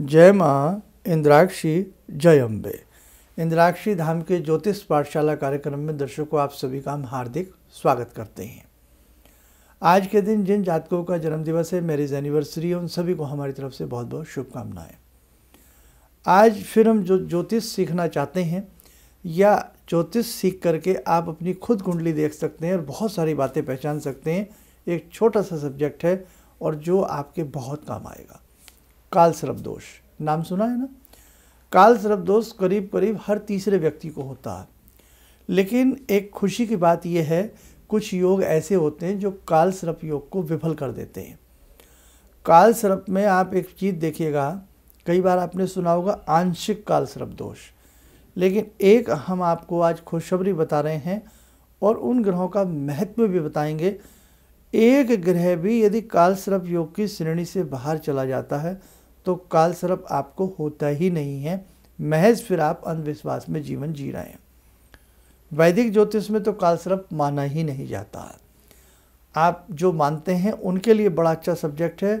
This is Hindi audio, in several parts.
जय माँ इंद्राक्षी जय अम्बे इंद्राक्षी धाम के ज्योतिष पाठशाला कार्यक्रम में दर्शकों आप सभी का हम हार्दिक स्वागत करते हैं आज के दिन जिन जातकों का जन्मदिवस है मैरिज एनिवर्सरी है उन सभी को हमारी तरफ से बहुत बहुत शुभकामनाएं आज फिर हम जो ज्योतिष सीखना चाहते हैं या ज्योतिष सीख करके आप अपनी खुद कुंडली देख सकते हैं और बहुत सारी बातें पहचान सकते हैं एक छोटा सा सब्जेक्ट है और जो आपके बहुत काम आएगा काल सर्प दोष नाम सुना है ना काल सर्प दोष करीब करीब हर तीसरे व्यक्ति को होता है लेकिन एक खुशी की बात यह है कुछ योग ऐसे होते हैं जो काल सर्प योग को विफल कर देते हैं काल सर्प में आप एक चीज़ देखिएगा कई बार आपने सुना होगा आंशिक काल सर्प दोष लेकिन एक हम आपको आज खुशखबरी बता रहे हैं और उन ग्रहों का महत्व भी बताएंगे एक ग्रह भी यदि काल सर्प योग की श्रेणी से बाहर चला जाता है तो काल सर्प आपको होता ही नहीं है महज फिर आप अंधविश्वास में जीवन जी रहे हैं वैदिक ज्योतिष में तो काल सर्प माना ही नहीं जाता आप जो मानते हैं उनके लिए बड़ा अच्छा सब्जेक्ट है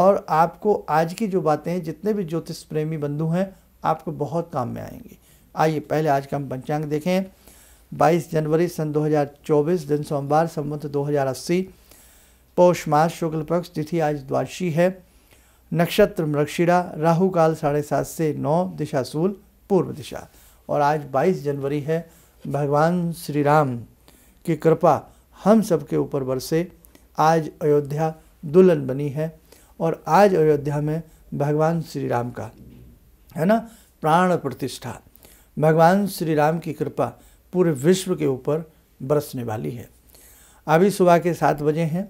और आपको आज की जो बातें हैं जितने भी ज्योतिष प्रेमी बंधु हैं आपको बहुत काम में आएंगी आइए पहले आज का हम पंचांग देखें 22 जनवरी सन 2024 दिन सोमवार संबंध दो हज़ार अस्सी पौष मास शुक्ल पक्ष तिथि आज द्वादशी है नक्षत्र मृक्षिरा राहु काल साढ़े सात से नौ दिशा सूल पूर्व दिशा और आज 22 जनवरी है भगवान श्री राम की कृपा हम सबके ऊपर बरसे आज अयोध्या दुल्हन बनी है और आज अयोध्या में भगवान श्री राम का है ना प्राण प्रतिष्ठा भगवान श्री राम की कृपा पूरे विश्व के ऊपर बरसने वाली है अभी सुबह के सात बजे हैं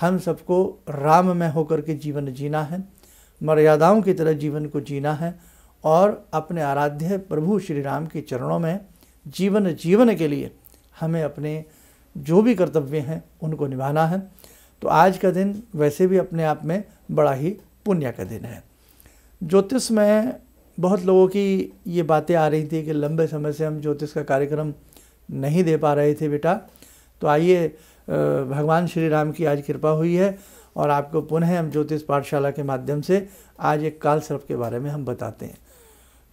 हम सबको राम में होकर के जीवन जीना है मर्यादाओं की तरह जीवन को जीना है और अपने आराध्य प्रभु श्री राम के चरणों में जीवन जीवन के लिए हमें अपने जो भी कर्तव्य हैं उनको निभाना है तो आज का दिन वैसे भी अपने आप में बड़ा ही पुण्य का दिन है ज्योतिष में बहुत लोगों की ये बातें आ रही थी कि लंबे समय से हम ज्योतिष का कार्यक्रम नहीं दे पा रहे थे बेटा तो आइए भगवान श्री राम की आज कृपा हुई है और आपको पुनः हम ज्योतिष पाठशाला के माध्यम से आज एक काल सर्प के बारे में हम बताते हैं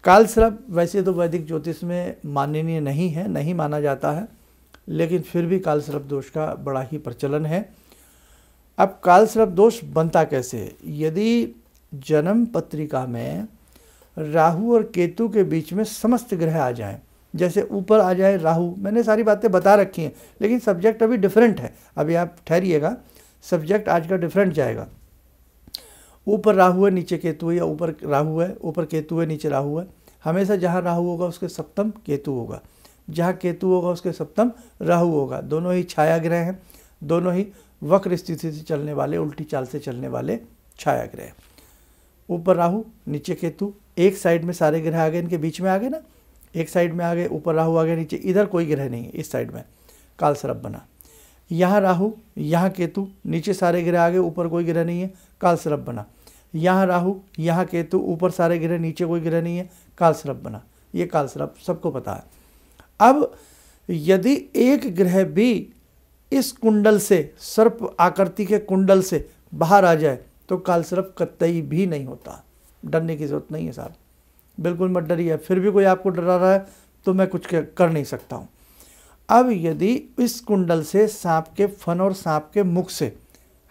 काल सर्प वैसे तो वैदिक ज्योतिष में माननीय नहीं है नहीं माना जाता है लेकिन फिर भी काल सर्प दोष का बड़ा ही प्रचलन है अब काल सर्प दोष बनता कैसे यदि जन्म पत्रिका में राहु और केतु के बीच में समस्त ग्रह आ जाएं जैसे ऊपर आ जाए राहु मैंने सारी बातें बता रखी हैं लेकिन सब्जेक्ट अभी डिफरेंट है अभी आप ठहरिएगा सब्जेक्ट आज का डिफरेंट जाएगा ऊपर राहु है नीचे केतु है या ऊपर राहु है ऊपर केतु है नीचे राहु है हमेशा जहाँ राहु होगा उसके सप्तम केतु होगा जहाँ केतु होगा उसके सप्तम राहु होगा दोनों ही छाया ग्रह हैं दोनों ही वक्र स्थिति से चलने वाले उल्टी चाल से चलने वाले छाया ग्रह ऊपर राहु नीचे केतु एक साइड में सारे ग्रह आ गए इनके बीच में आ गए ना एक साइड में आ गए ऊपर राहु आ गए नीचे इधर कोई ग्रह नहीं है इस साइड में काल सर्प बना यहाँ राहु यहाँ केतु नीचे सारे ग्रह आ गए ऊपर कोई ग्रह नहीं है काल सर्प बना यहाँ राहु यहाँ केतु ऊपर सारे ग्रह नीचे कोई ग्रह नहीं है काल सर्प बना ये काल सर्प सबको पता है अब यदि एक ग्रह भी इस कुंडल से सर्प आकृति के कुंडल से बाहर आ जाए तो काल सर्प कतई भी नहीं होता डरने की जरूरत नहीं है साहब बिल्कुल मत डरिए फिर भी कोई आपको डरा रहा है तो मैं कुछ कर नहीं सकता हूँ अब यदि इस कुंडल से सांप के फन और सांप के मुख से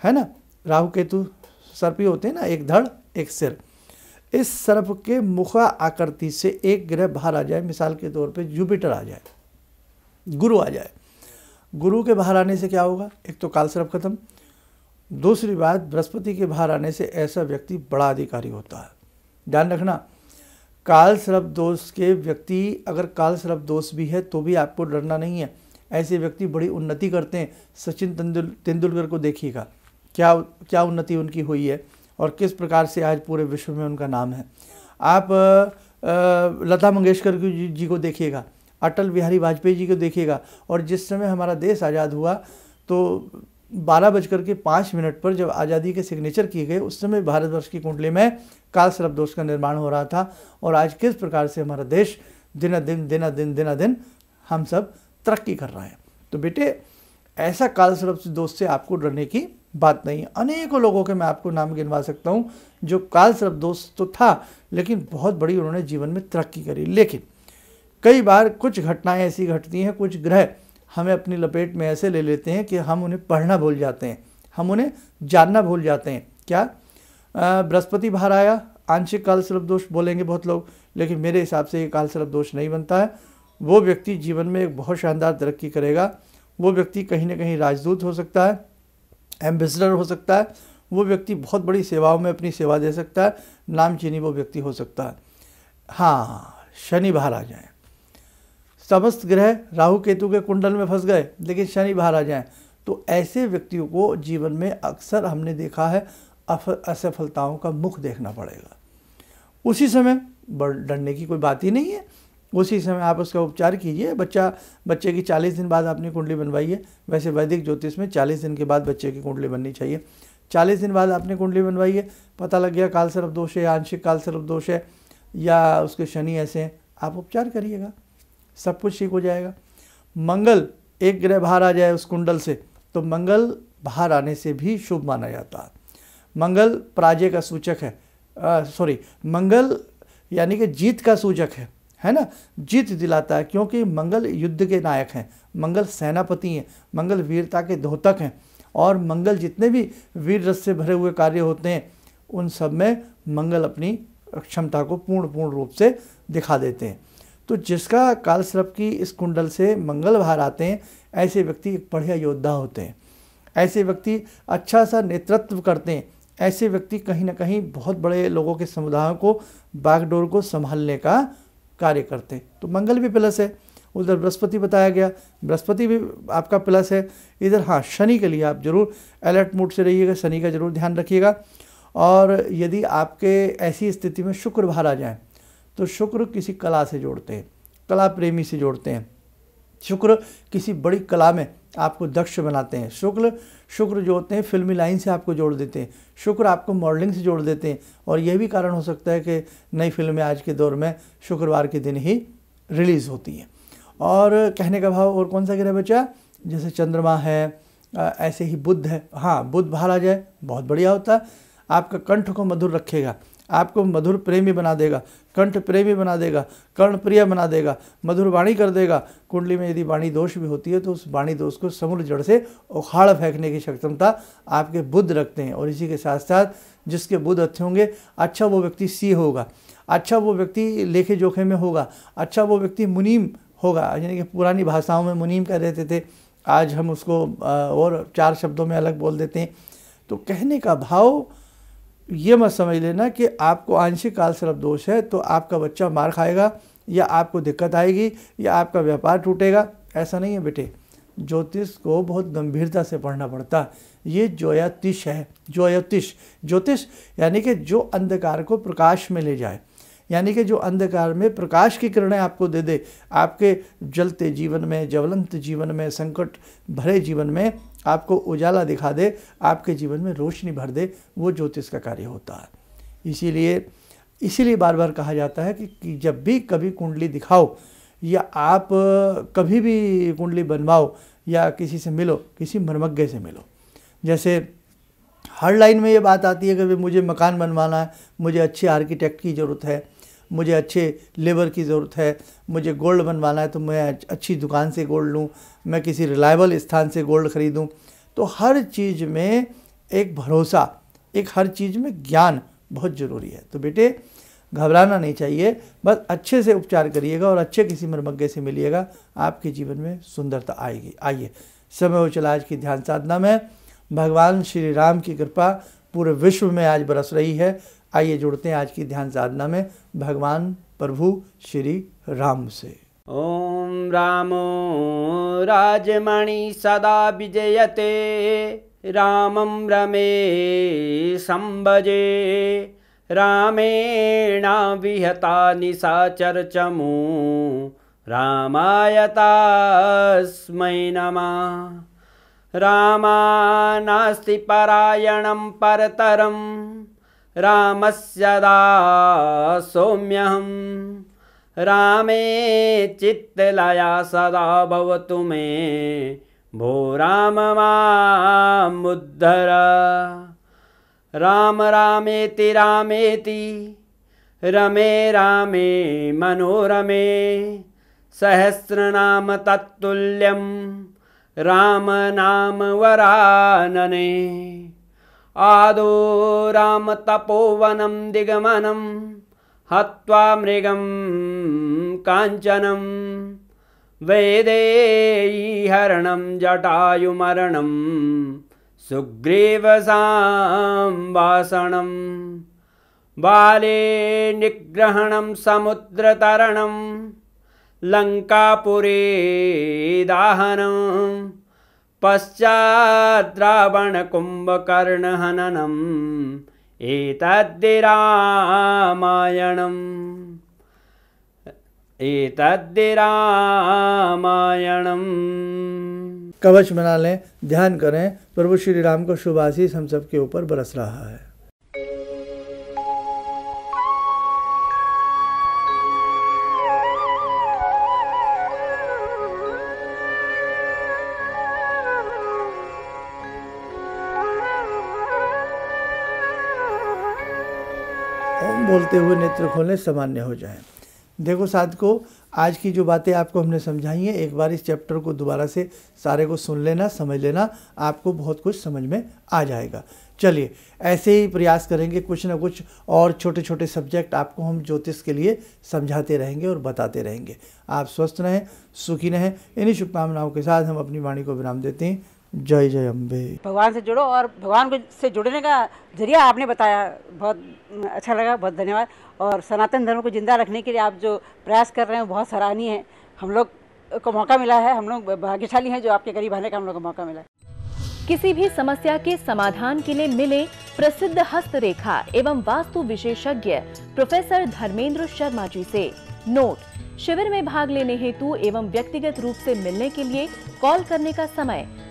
है ना राहु केतु सर्प ही होते हैं ना एक धड़ एक सिर इस सर्प के मुखा आकृति से एक ग्रह बाहर आ जाए मिसाल के तौर पे जुपिटर आ जाए गुरु आ जाए गुरु के बाहर आने से क्या होगा एक तो काल सर्प खत्म दूसरी बात बृहस्पति के बाहर आने से ऐसा व्यक्ति बड़ा अधिकारी होता है ध्यान रखना काल सर्प दोष के व्यक्ति अगर काल सर्प दोष भी है तो भी आपको डरना नहीं है ऐसे व्यक्ति बड़ी उन्नति करते हैं सचिन तेंदुल तेंदुलकर को देखिएगा क्या क्या उन्नति उनकी हुई है और किस प्रकार से आज पूरे विश्व में उनका नाम है आप आ, लता मंगेशकर जी को देखिएगा अटल बिहारी वाजपेयी जी को देखिएगा और जिस समय हमारा देश आज़ाद हुआ तो बारह बजकर के पाँच मिनट पर जब आज़ादी के सिग्नेचर किए गए उस समय भारतवर्ष की कुंडली में काल सर्प दोष का निर्माण हो रहा था और आज किस प्रकार से हमारा देश दिन दिन दिन दिन दिन दिन हम सब तरक्की कर रहे हैं तो बेटे ऐसा काल सर्प दोष से आपको डरने की बात नहीं है अनेकों लोगों के मैं आपको नाम गिनवा सकता हूँ जो काल सर्प दोष तो था लेकिन बहुत बड़ी उन्होंने जीवन में तरक्की करी लेकिन कई बार कुछ घटनाएं ऐसी घटती हैं कुछ ग्रह हमें अपनी लपेट में ऐसे ले लेते हैं कि हम उन्हें पढ़ना भूल जाते हैं हम उन्हें जानना भूल जाते हैं क्या बृहस्पति बाहर आया आंशिक काल सर्प दोष बोलेंगे बहुत लोग लेकिन मेरे हिसाब से ये काल सर्प दोष नहीं बनता है वो व्यक्ति जीवन में एक बहुत शानदार तरक्की करेगा वो व्यक्ति कहीं ना कहीं राजदूत हो सकता है एम्बेसडर हो सकता है वो व्यक्ति बहुत बड़ी सेवाओं में अपनी सेवा दे सकता है नामचीनी वो व्यक्ति हो सकता है हाँ शनि बाहर आ जाए समस्त ग्रह राहु केतु के कुंडल में फंस गए लेकिन शनि बाहर आ जाएं तो ऐसे व्यक्तियों को जीवन में अक्सर हमने देखा है असफलताओं का मुख देखना पड़ेगा उसी समय डरने की कोई बात ही नहीं है उसी समय आप उसका उपचार कीजिए बच्चा बच्चे की चालीस दिन बाद आपने कुंडली बनवाई है वैसे वैदिक ज्योतिष में चालीस दिन के बाद बच्चे की कुंडली बननी चाहिए चालीस दिन बाद आपने कुंडली बनवाई है पता लग गया काल सर्प दोष है आंशिक काल सर्प दोष है या उसके शनि ऐसे हैं आप उपचार करिएगा सब कुछ ठीक हो जाएगा मंगल एक ग्रह बाहर आ जाए उस कुंडल से तो मंगल बाहर आने से भी शुभ माना जाता है मंगल पराजय का सूचक है सॉरी मंगल यानी कि जीत का सूचक है है ना जीत दिलाता है क्योंकि मंगल युद्ध के नायक हैं मंगल सेनापति हैं मंगल वीरता के धोतक हैं और मंगल जितने भी वीर रस से भरे हुए कार्य होते हैं उन सब में मंगल अपनी क्षमता को पूर्ण पूर्ण रूप से दिखा देते हैं तो जिसका कालसर्प की इस कुंडल से मंगल भार आते हैं ऐसे व्यक्ति एक बढ़िया योद्धा होते हैं ऐसे व्यक्ति अच्छा सा नेतृत्व करते हैं ऐसे व्यक्ति कहीं ना कहीं बहुत बड़े लोगों के समुदायों को बागडोर को संभालने का कार्य करते हैं तो मंगल भी प्लस है उधर बृहस्पति बताया गया बृहस्पति भी आपका प्लस है इधर हाँ शनि के लिए आप जरूर अलर्ट मूड से रहिएगा शनि का जरूर ध्यान रखिएगा और यदि आपके ऐसी स्थिति में शुक्र भार आ जाएँ तो शुक्र किसी कला से जोड़ते हैं कला प्रेमी से जोड़ते हैं शुक्र किसी बड़ी कला में आपको दक्ष बनाते हैं शुक्र शुक्र जो होते हैं फिल्मी लाइन से आपको जोड़ देते हैं शुक्र आपको मॉडलिंग से जोड़ देते हैं और यह भी कारण हो सकता है कि नई फिल्में आज के दौर में शुक्रवार के दिन ही रिलीज़ होती हैं और कहने का भाव और कौन सा ग्रह बचा जैसे चंद्रमा है ऐसे ही बुद्ध है हाँ बुद्ध बाहर आ जाए बहुत बढ़िया होता है आपका कंठ को मधुर रखेगा आपको मधुर प्रेमी बना देगा कंठ प्रेमी बना देगा कर्ण प्रिय बना देगा मधुर वाणी कर देगा कुंडली में यदि वाणी दोष भी होती है तो उस वाणी दोष को समुद्र जड़ से उखाड़ फेंकने की सक्षमता आपके बुद्ध रखते हैं और इसी के साथ साथ जिसके बुद्ध अच्छे होंगे अच्छा वो व्यक्ति सी होगा अच्छा वो व्यक्ति लेखे जोखे में होगा अच्छा वो व्यक्ति मुनीम होगा यानी कि पुरानी भाषाओं में मुनीम कह देते थे आज हम उसको और चार शब्दों में अलग बोल देते हैं तो कहने का भाव ये मत समझ लेना कि आपको आंशिक काल सर्प दोष है तो आपका बच्चा मार खाएगा या आपको दिक्कत आएगी या आपका व्यापार टूटेगा ऐसा नहीं है बेटे ज्योतिष को बहुत गंभीरता से पढ़ना पड़ता ये ज्योतिष है ज्योतिष ज्योतिष यानी कि जो अंधकार को प्रकाश में ले जाए यानी कि जो अंधकार में प्रकाश की किरणें आपको दे दे आपके जलते जीवन में ज्वलंत जीवन में संकट भरे जीवन में आपको उजाला दिखा दे आपके जीवन में रोशनी भर दे वो ज्योतिष का कार्य होता है इसीलिए इसीलिए बार बार कहा जाता है कि, कि जब भी कभी कुंडली दिखाओ या आप कभी भी कुंडली बनवाओ या किसी से मिलो किसी मर्मज्ञ से मिलो जैसे हर लाइन में ये बात आती है कि मुझे मकान बनवाना है मुझे अच्छे आर्किटेक्ट की ज़रूरत है मुझे अच्छे लेबर की ज़रूरत है मुझे गोल्ड बनवाना है तो मैं अच्छी दुकान से गोल्ड लूँ मैं किसी रिलायबल स्थान से गोल्ड ख़रीदूँ तो हर चीज़ में एक भरोसा एक हर चीज़ में ज्ञान बहुत ज़रूरी है तो बेटे घबराना नहीं चाहिए बस अच्छे से उपचार करिएगा और अच्छे किसी मर्मज्ञ से मिलिएगा आपके जीवन में सुंदरता आएगी आइए समय हो चला आज की ध्यान साधना में भगवान श्री राम की कृपा पूरे विश्व में आज बरस रही है आइए जुड़ते हैं आज की ध्यान साधना में भगवान प्रभु श्री राम से ओम रामो राजमणि सदा विजयते रामम रमे रामेणा विहता निशाचरचमू रामाय तस्मै नमः रामा नास्ति परायणं परतरम् रामस्यदा सोम्यहं रामे चित्तलया सदा भवतु मे भो मामुद्धर राम रामेति रामेति रमे रामे मनोरमे सहस्रनाम तत्तुल्यं रामनाम वरानने आदो रामतपोवनं दिगमनं हत्वा मृगं काञ्चनं वेदेहरणं जटायुमरणं सुग्रीवसाम्बासनं बाले निग्रहणं समुद्रतरणं लङ्कापुरे दाहनम् पश्चाद्रावणकुम्भकर्णहननम् कुंभकर्ण हननम एतद्दि रामायणम् कवच बना लें ध्यान करें प्रभु श्री राम को शुभाशीष हम सब के ऊपर बरस रहा है बोलते हुए नेत्र खोलने सामान्य हो जाए देखो साधको आज की जो बातें आपको हमने समझाई हैं एक बार इस चैप्टर को दोबारा से सारे को सुन लेना समझ लेना आपको बहुत कुछ समझ में आ जाएगा चलिए ऐसे ही प्रयास करेंगे कुछ ना कुछ और छोटे छोटे सब्जेक्ट आपको हम ज्योतिष के लिए समझाते रहेंगे और बताते रहेंगे आप स्वस्थ रहें सुखी रहें इन्हीं शुभकामनाओं के साथ हम अपनी वाणी को विराम देते हैं जय जय अम्बे भगवान से जुड़ो और भगवान को से जुड़ने का जरिया आपने बताया बहुत अच्छा लगा बहुत धन्यवाद और सनातन धर्म को जिंदा रखने के लिए आप जो प्रयास कर रहे हैं बहुत सराहनीय है हम लोग को मौका मिला है हम लोग भाग्यशाली हैं जो आपके गरीब आने का हम लोग को मौका मिला किसी भी समस्या के समाधान के लिए मिले प्रसिद्ध हस्तरेखा एवं वास्तु विशेषज्ञ प्रोफेसर धर्मेंद्र शर्मा जी ऐसी नोट शिविर में भाग लेने हेतु एवं व्यक्तिगत रूप से मिलने के लिए कॉल करने का समय